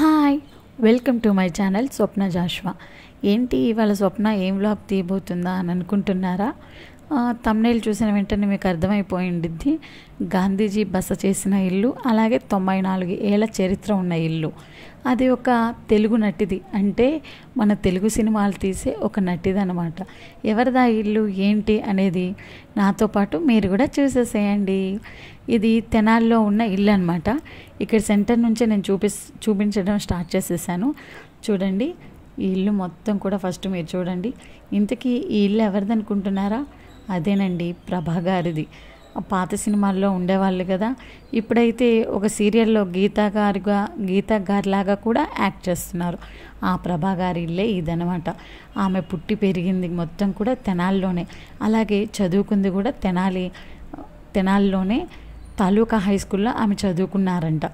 hi welcome to my channel Swapna Joshua ఏంటి ఇవాళ స్వప్న ఏం వ్లాగ్ తీయబోతుందా అని అనుకుంటున్నారా తమ్నైల్ చూసిన వెంటనే మీకు అర్థమైపోయింది గాంధీజీ బస చేసిన ఇల్లు అలాగే తొంభై నాలుగు ఏళ్ళ చరిత్ర ఉన్న ఇల్లు అది ఒక తెలుగు నటిది అంటే మన తెలుగు సినిమాలు తీసే ఒక నటిది అనమాట ఎవరిదా ఇల్లు ఏంటి అనేది నాతో పాటు మీరు కూడా చూసేసేయండి ఇది తెనాల్లో ఉన్న ఇల్లు అనమాట ఇక్కడ సెంటర్ నుంచే నేను చూపి చూపించడం స్టార్ట్ చేసేసాను చూడండి ఈ ఇల్లు మొత్తం కూడా ఫస్ట్ మీరు చూడండి ఇంతకీ ఈ ఇల్లు ఎవరిదనుకుంటున్నారా అదేనండి ప్రభా గారిది పాత సినిమాల్లో ఉండేవాళ్ళు కదా ఇప్పుడైతే ఒక సీరియల్లో గీతా గారుగా గీతా గారిలాగా కూడా యాక్ట్ చేస్తున్నారు ఆ ప్రభా గారి ఇల్లే ఇదనమాట ఆమె పుట్టి పెరిగింది మొత్తం కూడా తెనాల్లోనే అలాగే చదువుకుంది కూడా తెనాలి తెనాల్లోనే తాలూకా హై స్కూల్లో ఆమె చదువుకున్నారంట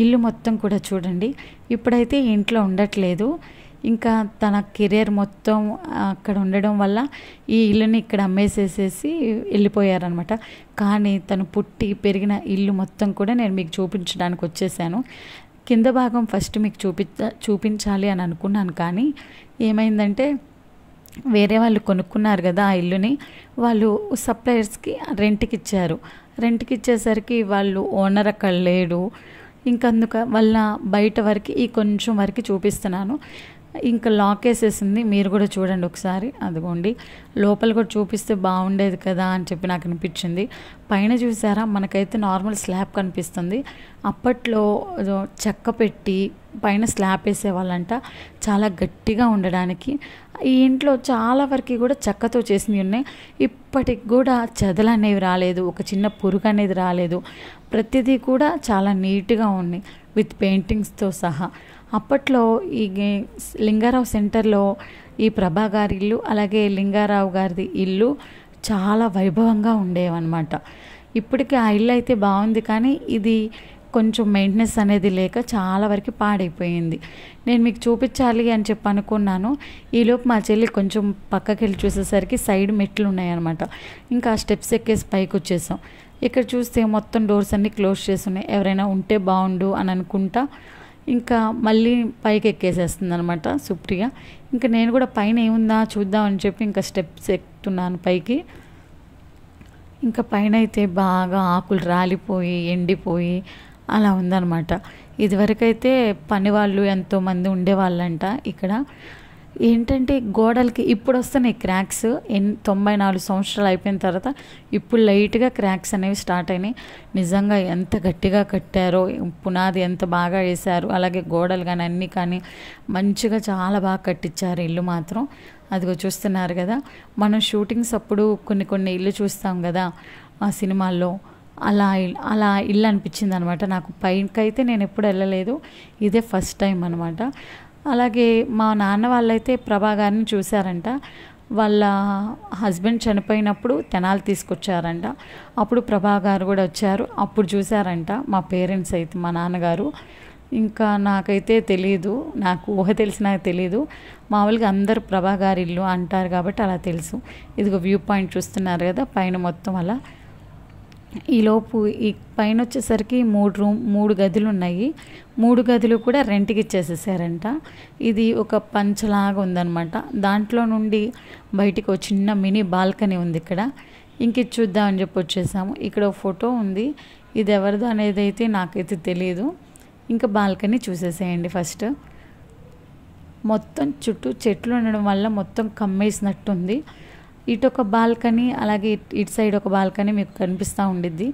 ఇల్లు మొత్తం కూడా చూడండి ఇప్పుడైతే ఇంట్లో ఉండట్లేదు ఇంకా తన కెరీర్ మొత్తం అక్కడ ఉండడం వల్ల ఈ ఇల్లుని ఇక్కడ అమ్మేసేసేసి వెళ్ళిపోయారనమాట కానీ తను పుట్టి పెరిగిన ఇల్లు మొత్తం కూడా నేను మీకు చూపించడానికి వచ్చేసాను కింద భాగం ఫస్ట్ మీకు చూపి చూపించాలి అని అనుకున్నాను కానీ ఏమైందంటే వేరే వాళ్ళు కొనుక్కున్నారు కదా ఆ ఇల్లుని వాళ్ళు సప్లయర్స్కి రెంట్కి ఇచ్చారు రెంట్కి ఇచ్చేసరికి వాళ్ళు ఓనర్ అక్కడ లేడు ఇంకందుక వల్ల బయట వరకు ఈ కొంచెం వరకు చూపిస్తున్నాను ఇంకా లాక్ వేసేసింది మీరు కూడా చూడండి ఒకసారి అదిగోండి లోపల కూడా చూపిస్తే బాగుండేది కదా అని చెప్పి నాకు అనిపించింది పైన చూసారా మనకైతే నార్మల్ స్లాబ్ కనిపిస్తుంది అప్పట్లో చెక్క పెట్టి పైన స్లాబ్ వేసేవాళ్ళంట చాలా గట్టిగా ఉండడానికి ఈ ఇంట్లో చాలా వరకు కూడా చెక్కతో చేసినవి ఉన్నాయి ఇప్పటికి కూడా చెదలు అనేవి రాలేదు ఒక చిన్న పురుగు అనేది రాలేదు ప్రతిదీ కూడా చాలా నీట్గా ఉంది విత్ పెయింటింగ్స్తో సహా అప్పట్లో ఈ లింగారావు సెంటర్లో ఈ ప్రభా గారి ఇల్లు అలాగే లింగారావు గారిది ఇల్లు చాలా వైభవంగా ఉండేవన్నమాట ఇప్పటికీ ఆ ఇల్లు అయితే బాగుంది కానీ ఇది కొంచెం మెయింటెనెన్స్ అనేది లేక చాలా వరకు పాడైపోయింది నేను మీకు చూపించాలి అని చెప్పి అనుకున్నాను ఈలోపు మా చెల్లి కొంచెం పక్కకి వెళ్ళి చూసేసరికి సైడ్ మెట్లు ఉన్నాయన్నమాట ఇంకా స్టెప్స్ ఎక్కేసి పైకి వచ్చేసాం ఇక్కడ చూస్తే మొత్తం డోర్స్ అన్నీ క్లోజ్ చేసి ఉన్నాయి ఎవరైనా ఉంటే బాగుండు అని అనుకుంటా ఇంకా మళ్ళీ పైకి ఎక్కేసేస్తుంది అనమాట సుప్రియ ఇంకా నేను కూడా పైన ఏముందా చూద్దాం అని చెప్పి ఇంకా స్టెప్స్ ఎక్కుతున్నాను పైకి ఇంకా పైన అయితే బాగా ఆకులు రాలిపోయి ఎండిపోయి అలా ఉందన్నమాట ఇదివరకైతే పని వాళ్ళు ఎంతోమంది ఉండేవాళ్ళంట ఇక్కడ ఏంటంటే గోడలకి ఇప్పుడు వస్తున్నాయి క్రాక్స్ ఎన్ తొంభై నాలుగు సంవత్సరాలు అయిపోయిన తర్వాత ఇప్పుడు లైట్గా క్రాక్స్ అనేవి స్టార్ట్ అయినాయి నిజంగా ఎంత గట్టిగా కట్టారో పునాది ఎంత బాగా వేశారు అలాగే గోడలు కానీ అన్నీ కానీ మంచిగా చాలా బాగా కట్టించారు ఇల్లు మాత్రం అదిగో చూస్తున్నారు కదా మనం షూటింగ్స్ అప్పుడు కొన్ని కొన్ని ఇల్లు చూస్తాం కదా ఆ సినిమాల్లో అలా అలా ఇల్లు అనిపించింది అనమాట నాకు అయితే నేను ఎప్పుడు వెళ్ళలేదు ఇదే ఫస్ట్ టైం అనమాట అలాగే మా నాన్న వాళ్ళైతే ప్రభా గారిని చూశారంట వాళ్ళ హస్బెండ్ చనిపోయినప్పుడు తెనాలు తీసుకొచ్చారంట అప్పుడు ప్రభా గారు కూడా వచ్చారు అప్పుడు చూశారంట మా పేరెంట్స్ అయితే మా నాన్నగారు ఇంకా నాకైతే తెలియదు నాకు ఊహ తెలిసినా తెలియదు మామూలుగా అందరు ప్రభా గారి ఇల్లు అంటారు కాబట్టి అలా తెలుసు ఇదిగో వ్యూ పాయింట్ చూస్తున్నారు కదా పైన మొత్తం అలా ఈలోపు ఈ పైన వచ్చేసరికి మూడు రూమ్ మూడు గదులు ఉన్నాయి మూడు గదులు కూడా రెంట్కి ఇచ్చేసేసారంట ఇది ఒక పంచలాగా ఉందన్నమాట దాంట్లో నుండి బయటికి ఒక చిన్న మినీ బాల్కనీ ఉంది ఇక్కడ ఇంక చూద్దామని చెప్పి వచ్చేసాము ఇక్కడ ఒక ఫోటో ఉంది ఇది ఎవరిదో అనేది అయితే నాకైతే తెలియదు ఇంకా బాల్కనీ చూసేసేయండి ఫస్ట్ మొత్తం చుట్టూ చెట్లు ఉండడం వల్ల మొత్తం కమ్మేసినట్టుంది ఇటు ఒక బాల్కనీ అలాగే ఇటు సైడ్ ఒక బాల్కనీ మీకు కనిపిస్తూ ఉండిద్ది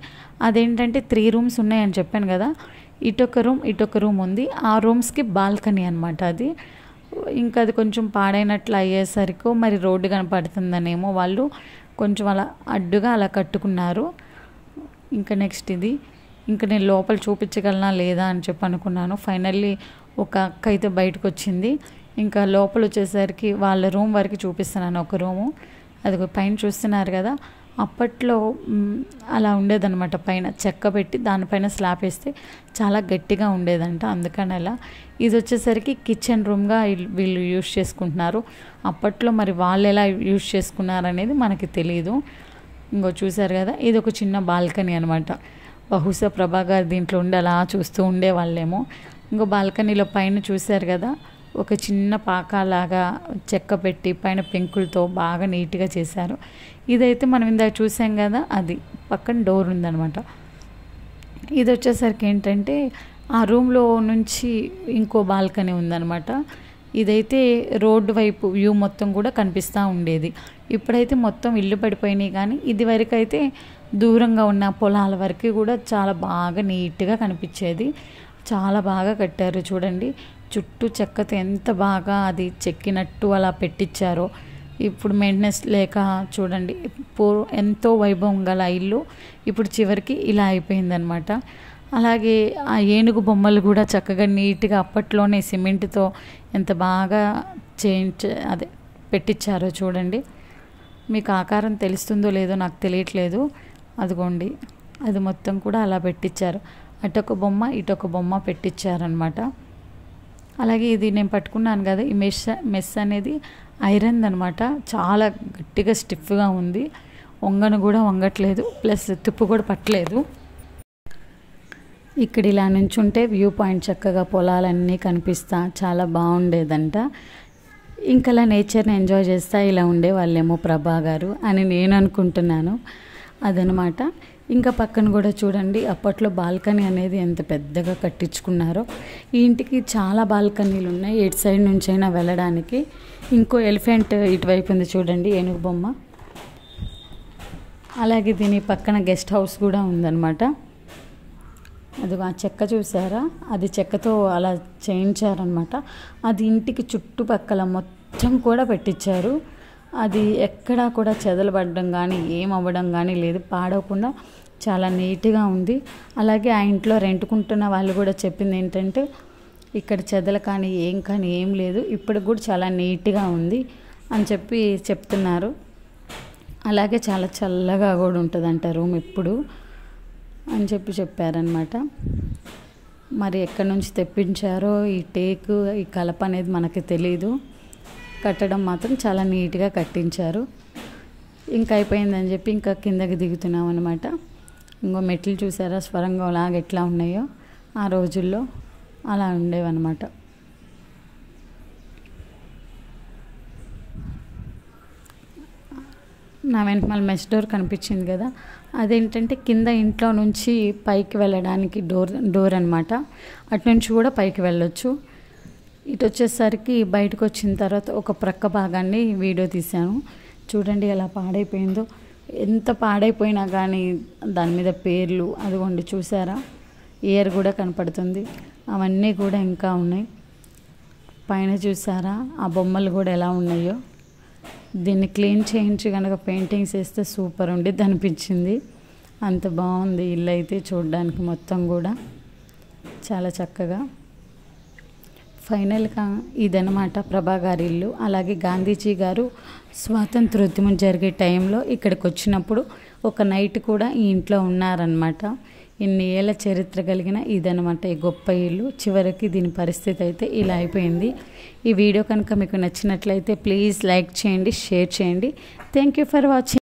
అదేంటంటే త్రీ రూమ్స్ ఉన్నాయని చెప్పాను కదా ఇటొక రూమ్ ఇటొక రూమ్ ఉంది ఆ రూమ్స్కి బాల్కనీ అనమాట అది ఇంకా అది కొంచెం పాడైనట్లు అయ్యేసరికి మరి రోడ్డు కనపడుతుందనేమో వాళ్ళు కొంచెం అలా అడ్డుగా అలా కట్టుకున్నారు ఇంకా నెక్స్ట్ ఇది ఇంకా నేను లోపల చూపించగలనా లేదా అని చెప్పి అనుకున్నాను ఫైనల్లీ ఒక అక్క అయితే బయటకు వచ్చింది ఇంకా లోపల వచ్చేసరికి వాళ్ళ రూమ్ వరకు చూపిస్తున్నాను ఒక రూము అది పైన చూస్తున్నారు కదా అప్పట్లో అలా ఉండేదన్నమాట పైన చెక్క పెట్టి దానిపైన స్లాబ్ వేస్తే చాలా గట్టిగా ఉండేదంట అందుకని అలా ఇది వచ్చేసరికి కిచెన్ రూమ్గా వీళ్ళు యూజ్ చేసుకుంటున్నారు అప్పట్లో మరి వాళ్ళు ఎలా యూజ్ చేసుకున్నారనేది మనకి తెలియదు ఇంకో చూసారు కదా ఇది ఒక చిన్న బాల్కనీ అనమాట బహుశా ప్రభాకర్ దీంట్లో ఉండి అలా చూస్తూ ఉండేవాళ్ళేమో ఇంకో బాల్కనీలో పైన చూశారు కదా ఒక చిన్న పాకలాగా చెక్క పెట్టి పైన పెంకులతో బాగా నీట్గా చేశారు ఇదైతే మనం ఇందాక చూసాం కదా అది పక్కన డోర్ ఉందనమాట ఇది వచ్చేసరికి ఏంటంటే ఆ రూమ్లో నుంచి ఇంకో బాల్కనీ ఉందనమాట ఇదైతే రోడ్డు వైపు వ్యూ మొత్తం కూడా కనిపిస్తూ ఉండేది ఇప్పుడైతే మొత్తం ఇల్లు పడిపోయినాయి కానీ ఇది వరకు అయితే దూరంగా ఉన్న పొలాల వరకు కూడా చాలా బాగా నీట్గా కనిపించేది చాలా బాగా కట్టారు చూడండి చుట్టూ చెక్కతో ఎంత బాగా అది చెక్కినట్టు అలా పెట్టించారో ఇప్పుడు మెయింటెనెన్స్ లేక చూడండి ఎంతో వైభవం గల ఇల్లు ఇప్పుడు చివరికి ఇలా అయిపోయిందనమాట అలాగే ఆ ఏనుగు బొమ్మలు కూడా చక్కగా నీట్గా అప్పట్లోనే సిమెంట్తో ఎంత బాగా చేయించ అదే పెట్టించారో చూడండి మీకు ఆకారం తెలుస్తుందో లేదో నాకు తెలియట్లేదు అదిగోండి అది మొత్తం కూడా అలా పెట్టించారు అటొక బొమ్మ ఇటొక బొమ్మ పెట్టించారనమాట అలాగే ఇది నేను పట్టుకున్నాను కదా ఈ మెస్ మెస్ అనేది ఐరన్ అనమాట చాలా గట్టిగా స్టిఫ్గా ఉంది వంగను కూడా వంగట్లేదు ప్లస్ తుప్పు కూడా పట్టలేదు ఇక్కడ ఇలా ఉంటే వ్యూ పాయింట్ చక్కగా పొలాలన్నీ కనిపిస్తా చాలా బాగుండేదంట ఇంకలా నేచర్ని ఎంజాయ్ చేస్తా ఇలా ఉండేవాళ్ళేమో ప్రభా గారు అని నేను అనుకుంటున్నాను అదనమాట ఇంకా పక్కన కూడా చూడండి అప్పట్లో బాల్కనీ అనేది ఎంత పెద్దగా కట్టించుకున్నారో ఈ ఇంటికి చాలా బాల్కనీలు ఉన్నాయి ఎటు సైడ్ నుంచి అయినా వెళ్ళడానికి ఇంకో ఎలిఫెంట్ ఇటువైపు ఉంది చూడండి ఏనుగు బొమ్మ అలాగే దీని పక్కన గెస్ట్ హౌస్ కూడా ఉందన్నమాట అది ఆ చెక్క చూసారా అది చెక్కతో అలా చేయించారనమాట అది ఇంటికి చుట్టుపక్కల మొత్తం కూడా పెట్టించారు అది ఎక్కడా కూడా చెదలబడడం కానీ ఏమవ్వడం కానీ లేదు పాడవకుండా చాలా నీట్గా ఉంది అలాగే ఆ ఇంట్లో రెంట్కుంటున్న వాళ్ళు కూడా చెప్పింది ఏంటంటే ఇక్కడ చెదలు కానీ ఏం కానీ ఏం లేదు ఇప్పటికి కూడా చాలా నీట్గా ఉంది అని చెప్పి చెప్తున్నారు అలాగే చాలా చల్లగా కూడా ఉంటుందంట రూమ్ ఎప్పుడు అని చెప్పి చెప్పారనమాట మరి ఎక్కడి నుంచి తెప్పించారో ఈ టేకు ఈ కలప అనేది మనకి తెలీదు కట్టడం మాత్రం చాలా నీట్గా కట్టించారు ఇంకా అయిపోయిందని చెప్పి ఇంకా కిందకి దిగుతున్నాం అనమాట ఇంకో మెట్లు చూసారా స్వరంగం లాగా ఎట్లా ఉన్నాయో ఆ రోజుల్లో అలా ఉండేవన్నమాట నా వెంట మళ్ళీ మెస్ డోర్ కనిపించింది కదా అదేంటంటే కింద ఇంట్లో నుంచి పైకి వెళ్ళడానికి డోర్ డోర్ అనమాట అటు నుంచి కూడా పైకి వెళ్ళొచ్చు ఇటు వచ్చేసరికి బయటకు వచ్చిన తర్వాత ఒక ప్రక్క భాగాన్ని వీడియో తీశాను చూడండి ఎలా పాడైపోయిందో ఎంత పాడైపోయినా కానీ దాని మీద పేర్లు అదిగోండి చూసారా ఇయర్ కూడా కనపడుతుంది అవన్నీ కూడా ఇంకా ఉన్నాయి పైన చూసారా ఆ బొమ్మలు కూడా ఎలా ఉన్నాయో దీన్ని క్లీన్ చేయించి కనుక పెయింటింగ్స్ వేస్తే సూపర్ ఉండి అనిపించింది అంత బాగుంది ఇల్లు అయితే చూడడానికి మొత్తం కూడా చాలా చక్కగా ఫైనల్గా ఇదనమాట ప్రభా గారి ఇల్లు అలాగే గాంధీజీ గారు స్వాతంత్రోద్యమం జరిగే టైంలో ఇక్కడికి వచ్చినప్పుడు ఒక నైట్ కూడా ఈ ఇంట్లో ఉన్నారనమాట ఇన్ని ఏళ్ళ చరిత్ర కలిగిన ఇదనమాట ఈ గొప్ప ఇల్లు చివరికి దీని పరిస్థితి అయితే ఇలా అయిపోయింది ఈ వీడియో కనుక మీకు నచ్చినట్లయితే ప్లీజ్ లైక్ చేయండి షేర్ చేయండి థ్యాంక్ యూ ఫర్ వాచింగ్